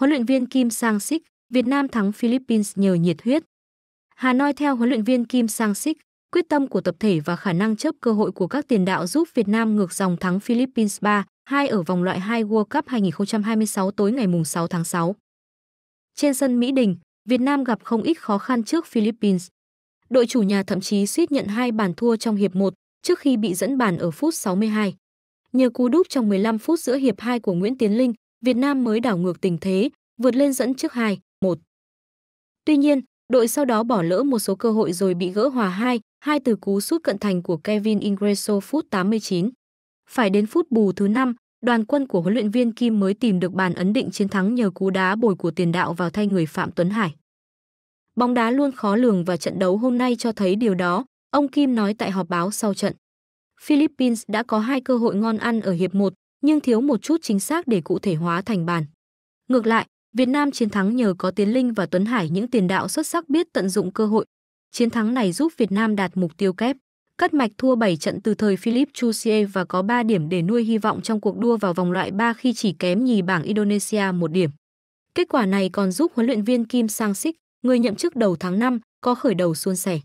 Huấn luyện viên Kim Sang Sik, Việt Nam thắng Philippines nhờ nhiệt huyết. Hà Nội theo huấn luyện viên Kim Sang Sik, quyết tâm của tập thể và khả năng chấp cơ hội của các tiền đạo giúp Việt Nam ngược dòng thắng Philippines 3-2 ở vòng loại 2 World Cup 2026 tối ngày 6 tháng 6. Trên sân Mỹ Đình, Việt Nam gặp không ít khó khăn trước Philippines. Đội chủ nhà thậm chí suýt nhận hai bàn thua trong hiệp 1 trước khi bị dẫn bàn ở phút 62. Nhờ cú đúp trong 15 phút giữa hiệp 2 của Nguyễn Tiến Linh, Việt Nam mới đảo ngược tình thế, vượt lên dẫn trước 2-1. Tuy nhiên, đội sau đó bỏ lỡ một số cơ hội rồi bị gỡ hòa 2, hai từ cú sút cận thành của Kevin Ingreso phút 89. Phải đến phút bù thứ 5, đoàn quân của huấn luyện viên Kim mới tìm được bàn ấn định chiến thắng nhờ cú đá bồi của tiền đạo vào thay người Phạm Tuấn Hải. Bóng đá luôn khó lường và trận đấu hôm nay cho thấy điều đó, ông Kim nói tại họp báo sau trận. Philippines đã có hai cơ hội ngon ăn ở hiệp 1 nhưng thiếu một chút chính xác để cụ thể hóa thành bàn. Ngược lại, Việt Nam chiến thắng nhờ có Tiến Linh và Tuấn Hải những tiền đạo xuất sắc biết tận dụng cơ hội. Chiến thắng này giúp Việt Nam đạt mục tiêu kép, cắt mạch thua 7 trận từ thời Philip Chusie và có 3 điểm để nuôi hy vọng trong cuộc đua vào vòng loại 3 khi chỉ kém nhì bảng Indonesia một điểm. Kết quả này còn giúp huấn luyện viên Kim Sang Sik, người nhậm chức đầu tháng 5, có khởi đầu suôn sẻ.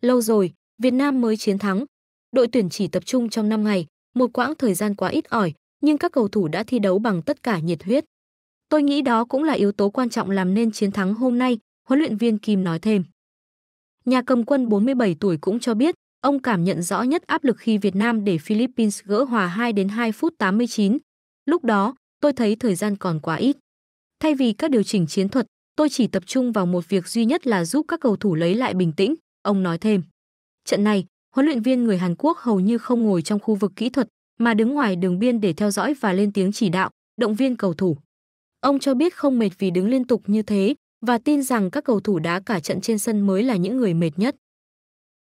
Lâu rồi, Việt Nam mới chiến thắng. Đội tuyển chỉ tập trung trong 5 ngày, một quãng thời gian quá ít ỏi, nhưng các cầu thủ đã thi đấu bằng tất cả nhiệt huyết. Tôi nghĩ đó cũng là yếu tố quan trọng làm nên chiến thắng hôm nay, huấn luyện viên Kim nói thêm. Nhà cầm quân 47 tuổi cũng cho biết, ông cảm nhận rõ nhất áp lực khi Việt Nam để Philippines gỡ hòa 2 đến 2 phút 89. Lúc đó, tôi thấy thời gian còn quá ít. Thay vì các điều chỉnh chiến thuật, tôi chỉ tập trung vào một việc duy nhất là giúp các cầu thủ lấy lại bình tĩnh, ông nói thêm. Trận này, huấn luyện viên người Hàn Quốc hầu như không ngồi trong khu vực kỹ thuật mà đứng ngoài đường biên để theo dõi và lên tiếng chỉ đạo, động viên cầu thủ. Ông cho biết không mệt vì đứng liên tục như thế và tin rằng các cầu thủ đá cả trận trên sân mới là những người mệt nhất.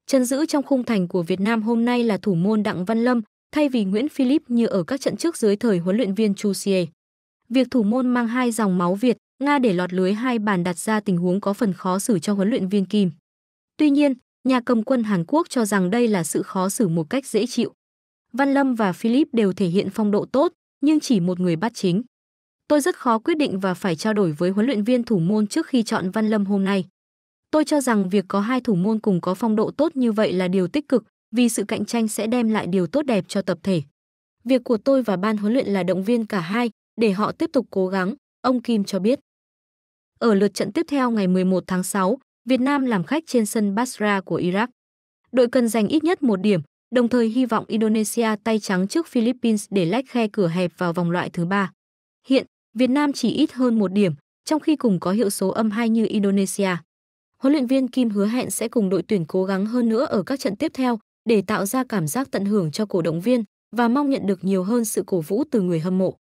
Chân giữ trong khung thành của Việt Nam hôm nay là thủ môn Đặng Văn Lâm thay vì Nguyễn Philip như ở các trận trước dưới thời huấn luyện viên Chu Xie. Việc thủ môn mang hai dòng máu Việt, Nga để lọt lưới hai bàn đặt ra tình huống có phần khó xử cho huấn luyện viên Kim. Tuy nhiên, Nhà cầm quân Hàn Quốc cho rằng đây là sự khó xử một cách dễ chịu. Văn Lâm và Philip đều thể hiện phong độ tốt, nhưng chỉ một người bắt chính. Tôi rất khó quyết định và phải trao đổi với huấn luyện viên thủ môn trước khi chọn Văn Lâm hôm nay. Tôi cho rằng việc có hai thủ môn cùng có phong độ tốt như vậy là điều tích cực, vì sự cạnh tranh sẽ đem lại điều tốt đẹp cho tập thể. Việc của tôi và ban huấn luyện là động viên cả hai, để họ tiếp tục cố gắng, ông Kim cho biết. Ở lượt trận tiếp theo ngày 11 tháng 6, Việt Nam làm khách trên sân Basra của Iraq. Đội cần giành ít nhất một điểm, đồng thời hy vọng Indonesia tay trắng trước Philippines để lách khe cửa hẹp vào vòng loại thứ ba. Hiện, Việt Nam chỉ ít hơn một điểm, trong khi cùng có hiệu số âm 2 như Indonesia. Huấn luyện viên Kim hứa hẹn sẽ cùng đội tuyển cố gắng hơn nữa ở các trận tiếp theo để tạo ra cảm giác tận hưởng cho cổ động viên và mong nhận được nhiều hơn sự cổ vũ từ người hâm mộ.